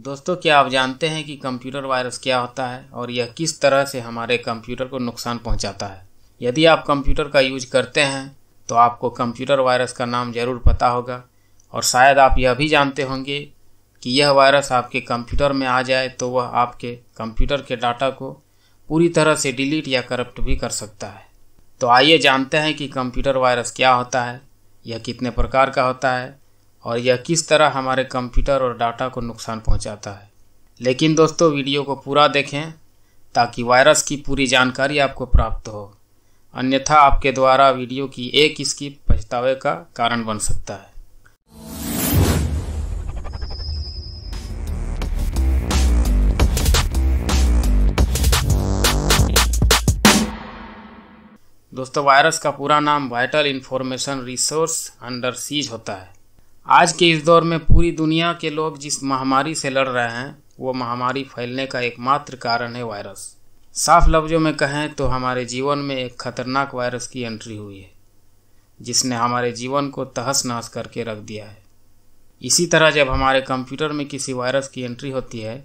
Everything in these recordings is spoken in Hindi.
दोस्तों क्या आप जानते हैं कि कंप्यूटर वायरस क्या होता है और यह किस तरह से हमारे कंप्यूटर को नुकसान पहुंचाता है यदि आप कंप्यूटर का यूज करते हैं तो आपको कंप्यूटर वायरस का नाम ज़रूर पता होगा और शायद आप यह भी जानते होंगे कि यह वायरस आपके कंप्यूटर में आ जाए तो वह आपके कंप्यूटर के डाटा को पूरी तरह से डिलीट या करप्ट भी कर सकता है तो आइए जानते हैं कि कंप्यूटर वायरस क्या होता है यह कितने प्रकार का होता है और यह किस तरह हमारे कंप्यूटर और डाटा को नुकसान पहुंचाता है लेकिन दोस्तों वीडियो को पूरा देखें ताकि वायरस की पूरी जानकारी आपको प्राप्त हो अन्यथा आपके द्वारा वीडियो की एक इसकी पछतावे का कारण बन सकता है दोस्तों वायरस का पूरा नाम vital information resource under siege होता है आज के इस दौर में पूरी दुनिया के लोग जिस महामारी से लड़ रहे हैं वो महामारी फैलने का एकमात्र कारण है वायरस साफ लफ्ज़ों में कहें तो हमारे जीवन में एक खतरनाक वायरस की एंट्री हुई है जिसने हमारे जीवन को तहस नहस करके रख दिया है इसी तरह जब हमारे कंप्यूटर में किसी वायरस की एंट्री होती है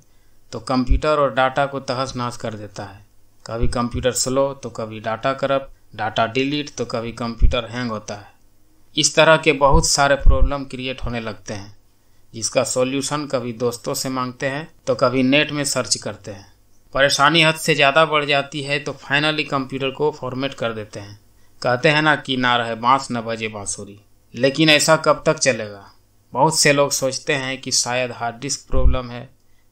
तो कंप्यूटर और डाटा को तहस नहस कर देता है कभी कंप्यूटर स्लो तो कभी डाटा करप डाटा डिलीट तो कभी कंप्यूटर हैंग होता है इस तरह के बहुत सारे प्रॉब्लम क्रिएट होने लगते हैं जिसका सॉल्यूशन कभी दोस्तों से मांगते हैं तो कभी नेट में सर्च करते हैं परेशानी हद से ज़्यादा बढ़ जाती है तो फाइनली कंप्यूटर को फॉर्मेट कर देते हैं कहते हैं ना कि ना रहे बाँस न बजे बाँसुरी लेकिन ऐसा कब तक चलेगा बहुत से लोग सोचते हैं कि शायद हार्ड डिस्क प्रॉब्लम है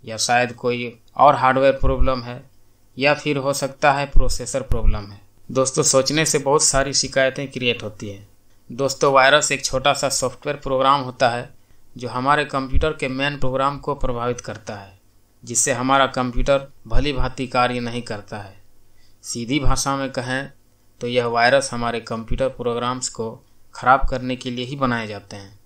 या शायद कोई और हार्डवेयर प्रॉब्लम है या फिर हो सकता है प्रोसेसर प्रॉब्लम है दोस्तों सोचने से बहुत सारी शिकायतें क्रिएट होती हैं दोस्तों वायरस एक छोटा सा सॉफ्टवेयर प्रोग्राम होता है जो हमारे कंप्यूटर के मेन प्रोग्राम को प्रभावित करता है जिससे हमारा कंप्यूटर भली भांति कार्य नहीं करता है सीधी भाषा में कहें तो यह वायरस हमारे कंप्यूटर प्रोग्राम्स को ख़राब करने के लिए ही बनाए जाते हैं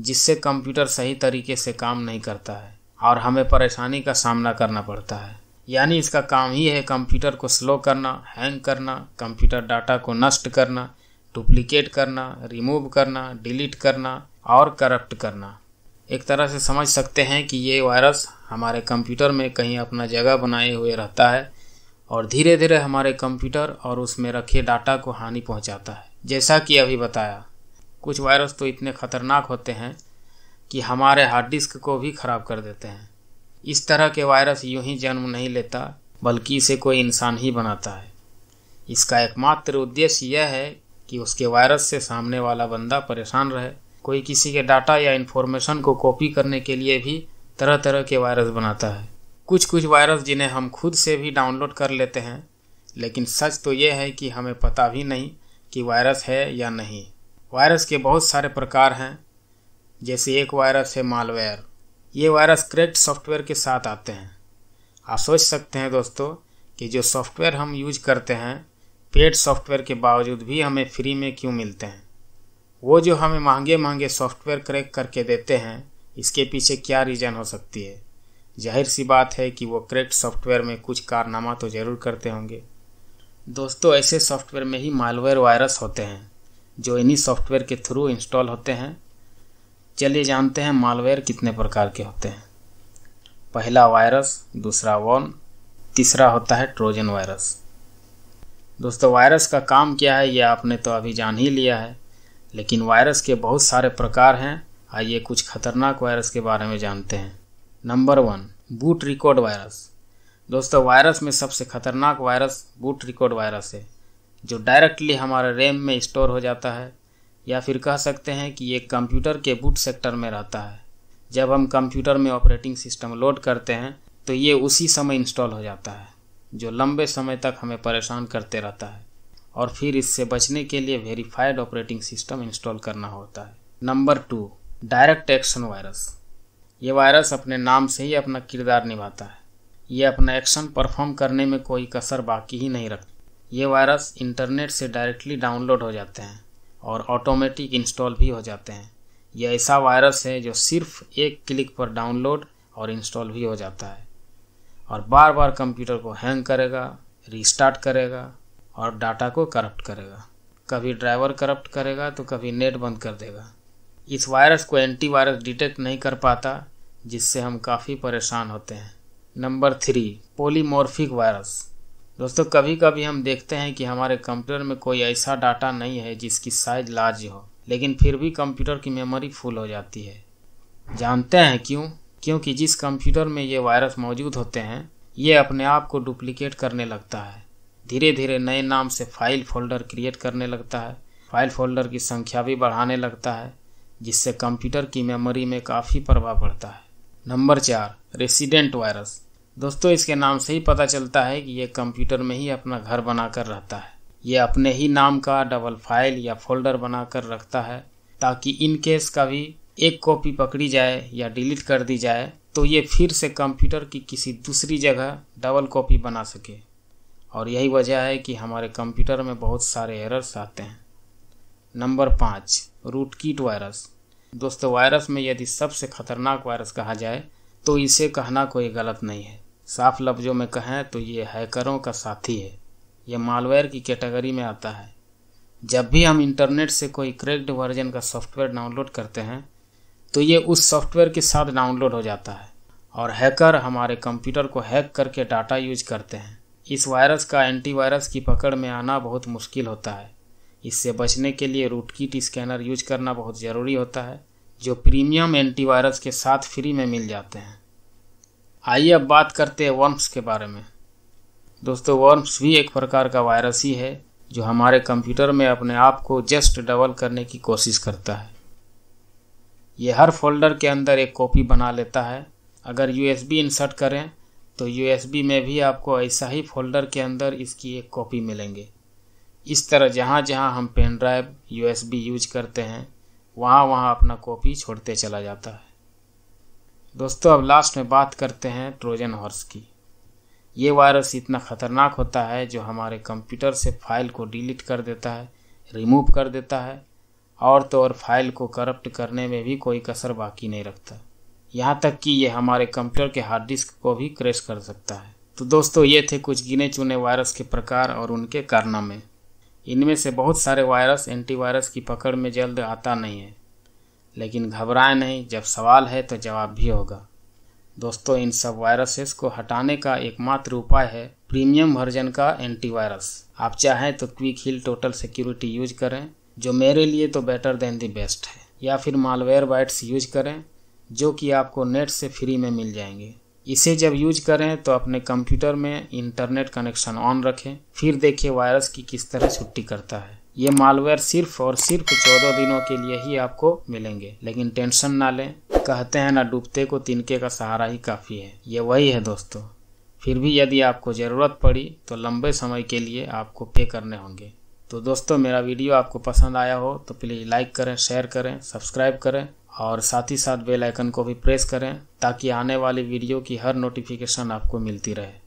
जिससे कंप्यूटर सही तरीके से काम नहीं करता है और हमें परेशानी का सामना करना पड़ता है यानी इसका काम ही है कंप्यूटर को स्लो करना हैंग करना कंप्यूटर डाटा को नष्ट करना डुप्लीकेट करना रिमूव करना डिलीट करना और करप्ट करना एक तरह से समझ सकते हैं कि ये वायरस हमारे कंप्यूटर में कहीं अपना जगह बनाए हुए रहता है और धीरे धीरे हमारे कंप्यूटर और उसमें रखे डाटा को हानि पहुंचाता है जैसा कि अभी बताया कुछ वायरस तो इतने ख़तरनाक होते हैं कि हमारे हार्ड डिस्क को भी ख़राब कर देते हैं इस तरह के वायरस यूं ही जन्म नहीं लेता बल्कि इसे कोई इंसान ही बनाता है इसका एकमात्र उद्देश्य यह है कि उसके वायरस से सामने वाला बंदा परेशान रहे कोई किसी के डाटा या इन्फॉर्मेशन को कॉपी करने के लिए भी तरह तरह के वायरस बनाता है कुछ कुछ वायरस जिन्हें हम खुद से भी डाउनलोड कर लेते हैं लेकिन सच तो ये है कि हमें पता भी नहीं कि वायरस है या नहीं वायरस के बहुत सारे प्रकार हैं जैसे एक वायरस है मालवेयर ये वायरस क्रेक्ट सॉफ्टवेयर के साथ आते हैं आप सोच सकते हैं दोस्तों कि जो सॉफ्टवेयर हम यूज करते हैं पेड सॉफ्टवेयर के बावजूद भी हमें फ्री में क्यों मिलते हैं वो जो हमें महंगे महंगे सॉफ्टवेयर क्रैक करके देते हैं इसके पीछे क्या रीज़न हो सकती है जाहिर सी बात है कि वो क्रैक सॉफ्टवेयर में कुछ कारनामा तो ज़रूर करते होंगे दोस्तों ऐसे सॉफ्टवेयर में ही मालवेयर वायरस होते हैं जो इन्हीं सॉफ्टवेयर के थ्रू इंस्टॉल होते हैं चलिए जानते हैं मालवेयर कितने प्रकार के होते हैं पहला वायरस दूसरा वॉन तीसरा होता है ट्रोजन वायरस दोस्तों वायरस का काम क्या है ये आपने तो अभी जान ही लिया है लेकिन वायरस के बहुत सारे प्रकार हैं आइए कुछ खतरनाक वायरस के बारे में जानते हैं number one boot record virus दोस्तों वायरस में सबसे खतरनाक वायरस बूट रिकॉर्ड वायरस है जो डायरेक्टली हमारे रैम में स्टोर हो जाता है या फिर कह सकते हैं कि ये कंप्यूटर के बूट सेक्टर में रहता है जब हम कंप्यूटर में ऑपरेटिंग सिस्टम लोड करते हैं तो ये उसी समय इंस्टॉल हो जाता है जो लंबे समय तक हमें परेशान करते रहता है और फिर इससे बचने के लिए वेरीफाइड ऑपरेटिंग सिस्टम इंस्टॉल करना होता है number two direct action virus ये वायरस अपने नाम से ही अपना किरदार निभाता है ये अपना एक्शन परफॉर्म करने में कोई कसर बाकी ही नहीं रखता ये वायरस इंटरनेट से डायरेक्टली डाउनलोड हो जाते हैं और ऑटोमेटिक इंस्टॉल भी हो जाते हैं यह ऐसा वायरस है जो सिर्फ एक क्लिक पर डाउनलोड और इंस्टॉल भी हो जाता है और बार बार कंप्यूटर को हैंग करेगा रीस्टार्ट करेगा और डाटा को करप्ट करेगा कभी ड्राइवर करप्ट करेगा तो कभी नेट बंद कर देगा इस वायरस को एंटीवायरस डिटेक्ट नहीं कर पाता जिससे हम काफ़ी परेशान होते हैं नंबर थ्री पोलीमॉर्फिक वायरस दोस्तों कभी कभी हम देखते हैं कि हमारे कंप्यूटर में कोई ऐसा डाटा नहीं है जिसकी साइज लार्ज हो लेकिन फिर भी कंप्यूटर की मेमोरी फुल हो जाती है जानते हैं क्यों क्योंकि जिस कंप्यूटर में ये वायरस मौजूद होते हैं ये अपने आप को डुप्लीकेट करने लगता है धीरे धीरे नए नाम से फाइल फोल्डर क्रिएट करने लगता है फाइल फोल्डर की संख्या भी बढ़ाने लगता है जिससे कंप्यूटर की मेमोरी में काफ़ी प्रभाव पड़ता है नंबर चार रेसिडेंट वायरस दोस्तों इसके नाम से ही पता चलता है कि ये कंप्यूटर में ही अपना घर बनाकर रहता है ये अपने ही नाम का डबल फाइल या फोल्डर बनाकर रखता है ताकि इन केस का भी एक कॉपी पकड़ी जाए या डिलीट कर दी जाए तो ये फिर से कंप्यूटर की किसी दूसरी जगह डबल कॉपी बना सके और यही वजह है कि हमारे कंप्यूटर में बहुत सारे एरर्स आते हैं नंबर पाँच रूट कीट वायरस दोस्तों वायरस में यदि सबसे खतरनाक वायरस कहा जाए तो इसे कहना कोई गलत नहीं है साफ लफ्ज़ों में कहें तो ये हैकरों का साथी है यह मालवेयर की कैटेगरी में आता है जब भी हम इंटरनेट से कोई क्रैक्ड वर्जन का सॉफ्टवेयर डाउनलोड करते हैं तो ये उस सॉफ्टवेयर के साथ डाउनलोड हो जाता है और हैकर हमारे कंप्यूटर को हैक करके डाटा यूज करते हैं इस वायरस का एंटीवायरस की पकड़ में आना बहुत मुश्किल होता है इससे बचने के लिए रूटकिट स्कैनर यूज करना बहुत ज़रूरी होता है जो प्रीमियम एंटीवायरस के साथ फ्री में मिल जाते हैं आइए अब बात करते हैं वर्म्स के बारे में दोस्तों वर्म्स भी एक प्रकार का वायरस ही है जो हमारे कंप्यूटर में अपने आप को जस्ट डबल करने की कोशिश करता है ये हर फोल्डर के अंदर एक कॉपी बना लेता है अगर यू इंसर्ट करें तो यू में भी आपको ऐसा ही फोल्डर के अंदर इसकी एक कॉपी मिलेंगे इस तरह जहाँ जहाँ हम पेन ड्राइव यू यूज करते हैं वहाँ वहाँ अपना कॉपी छोड़ते चला जाता है दोस्तों अब लास्ट में बात करते हैं ट्रोजन हॉर्स की ये वायरस इतना ख़तरनाक होता है जो हमारे कंप्यूटर से फाइल को डिलीट कर देता है रिमूव कर देता है और तो और फाइल को करप्ट करने में भी कोई कसर बाकी नहीं रखता यहाँ तक कि ये हमारे कंप्यूटर के हार्ड डिस्क को भी क्रैश कर सकता है तो दोस्तों ये थे कुछ गिने चुने वायरस के प्रकार और उनके कारनामे इनमें से बहुत सारे वायरस एंटीवायरस की पकड़ में जल्द आता नहीं है लेकिन घबराएं नहीं जब सवाल है तो जवाब भी होगा दोस्तों इन सब वायरसेस को हटाने का एकमात्र उपाय है प्रीमियम वर्जन का एंटीवायरस आप चाहें तो Quick Heal Total Security use करें जो मेरे लिए तो बेटर देन दी बेस्ट है या फिर मालवेयर बाइट्स यूज करें जो कि आपको नेट से फ्री में मिल जाएंगे इसे जब यूज करें तो अपने कंप्यूटर में इंटरनेट कनेक्शन ऑन रखें फिर देखिए वायरस की किस तरह छुट्टी करता है ये मालवेयर सिर्फ और सिर्फ चौदह दिनों के लिए ही आपको मिलेंगे लेकिन टेंशन ना लें कहते हैं ना डूबते को तिनके का सहारा ही काफ़ी है ये वही है दोस्तों फिर भी यदि आपको ज़रूरत पड़ी तो लंबे समय के लिए आपको पे करने होंगे तो दोस्तों मेरा वीडियो आपको पसंद आया हो तो प्लीज़ लाइक करें शेयर करें सब्सक्राइब करें और साथ ही साथ बेल आइकन को भी प्रेस करें ताकि आने वाली वीडियो की हर नोटिफिकेशन आपको मिलती रहे